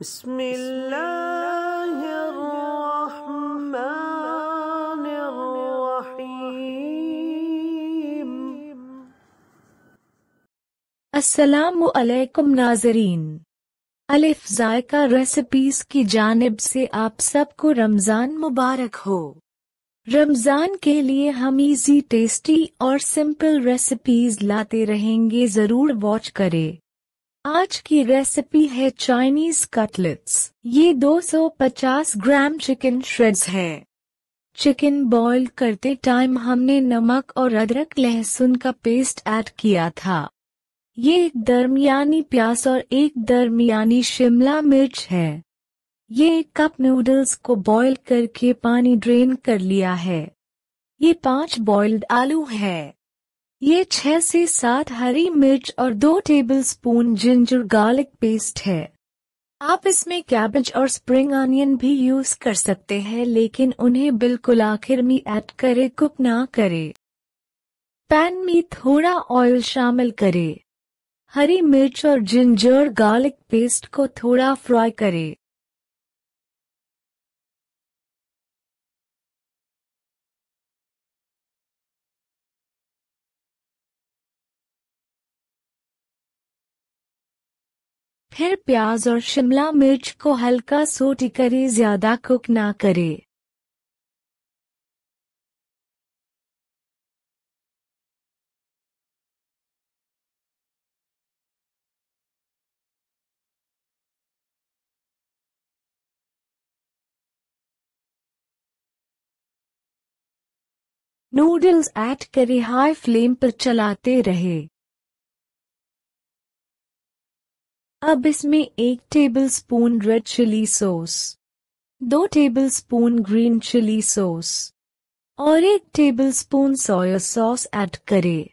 بسم नाजरीन अलिफ जायका रेसिपीज की जानब से आप सबको रमज़ान मुबारक हो रमज़ान के लिए हम इजी टेस्टी और सिंपल रेसिपीज लाते रहेंगे ज़रूर वॉच करें आज की रेसिपी है चाइनीज कटलेट्स ये 250 ग्राम चिकन श्रेड्स है चिकन बॉईल करते टाइम हमने नमक और अदरक लहसुन का पेस्ट ऐड किया था ये एक दरमियानी प्याज और एक दरमियानी शिमला मिर्च है ये एक कप नूडल्स को बॉईल करके पानी ड्रेन कर लिया है ये पांच बॉइल्ड आलू है ये छह से सात हरी मिर्च और दो टेबलस्पून जिंजर गार्लिक पेस्ट है आप इसमें कैबेज और स्प्रिंग ऑनियन भी यूज कर सकते हैं लेकिन उन्हें बिल्कुल आखिर में ऐड करे कुक ना करे पैन में थोड़ा ऑयल शामिल करें हरी मिर्च और जिंजर गार्लिक पेस्ट को थोड़ा फ्राई करें फिर प्याज और शिमला मिर्च को हल्का सोटी करें ज्यादा कुक ना करें नूडल्स ऐड करें हाई फ्लेम पर चलाते रहे अब इसमें एक टेबलस्पून रेड चिली सॉस दो टेबलस्पून ग्रीन चिली सॉस और एक टेबलस्पून सोया सॉस ऐड करें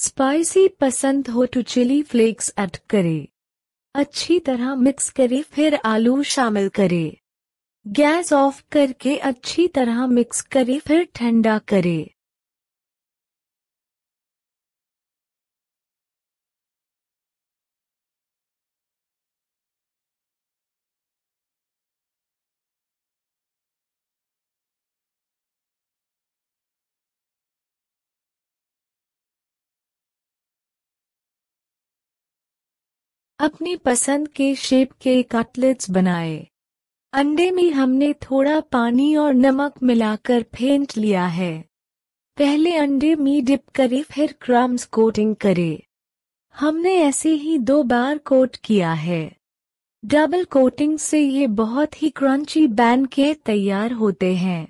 स्पाइसी पसंद हो तो चिली फ्लेक्स ऐड करें अच्छी तरह मिक्स करें फिर आलू शामिल करें गैस ऑफ करके अच्छी तरह मिक्स करें फिर ठंडा करें अपनी पसंद के शेप के कटलेट्स बनाए अंडे में हमने थोड़ा पानी और नमक मिलाकर फेंट लिया है पहले अंडे में डिप करें फिर क्रम्स कोटिंग करें हमने ऐसे ही दो बार कोट किया है डबल कोटिंग से ये बहुत ही क्रंची बैन के तैयार होते हैं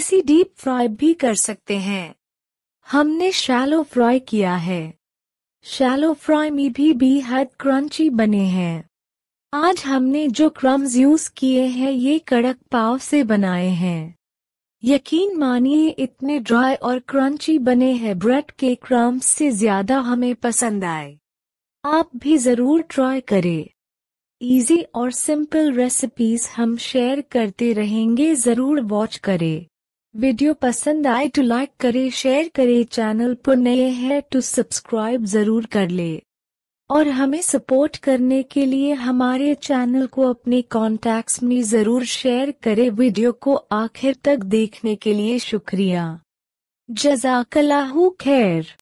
इसी डीप फ्राई भी कर सकते हैं हमने शैलो फ्राई किया है शैलो फ्राई में भी बेहद क्रंची बने हैं आज हमने जो क्रम्स यूज किए हैं ये कड़क पाव से बनाए हैं यकीन मानिए इतने ड्राई और क्रंची बने हैं ब्रेड के क्रम्स से ज्यादा हमें पसंद आए आप भी जरूर ट्राई करें इजी और सिंपल रेसिपीज हम शेयर करते रहेंगे जरूर वॉच करें वीडियो पसंद आए तो लाइक करे शेयर करे चैनल पर नए हैं तो सब्सक्राइब जरूर कर ले और हमें सपोर्ट करने के लिए हमारे चैनल को अपने कॉन्टैक्ट में जरूर शेयर करे वीडियो को आखिर तक देखने के लिए शुक्रिया जजाकलाहू खैर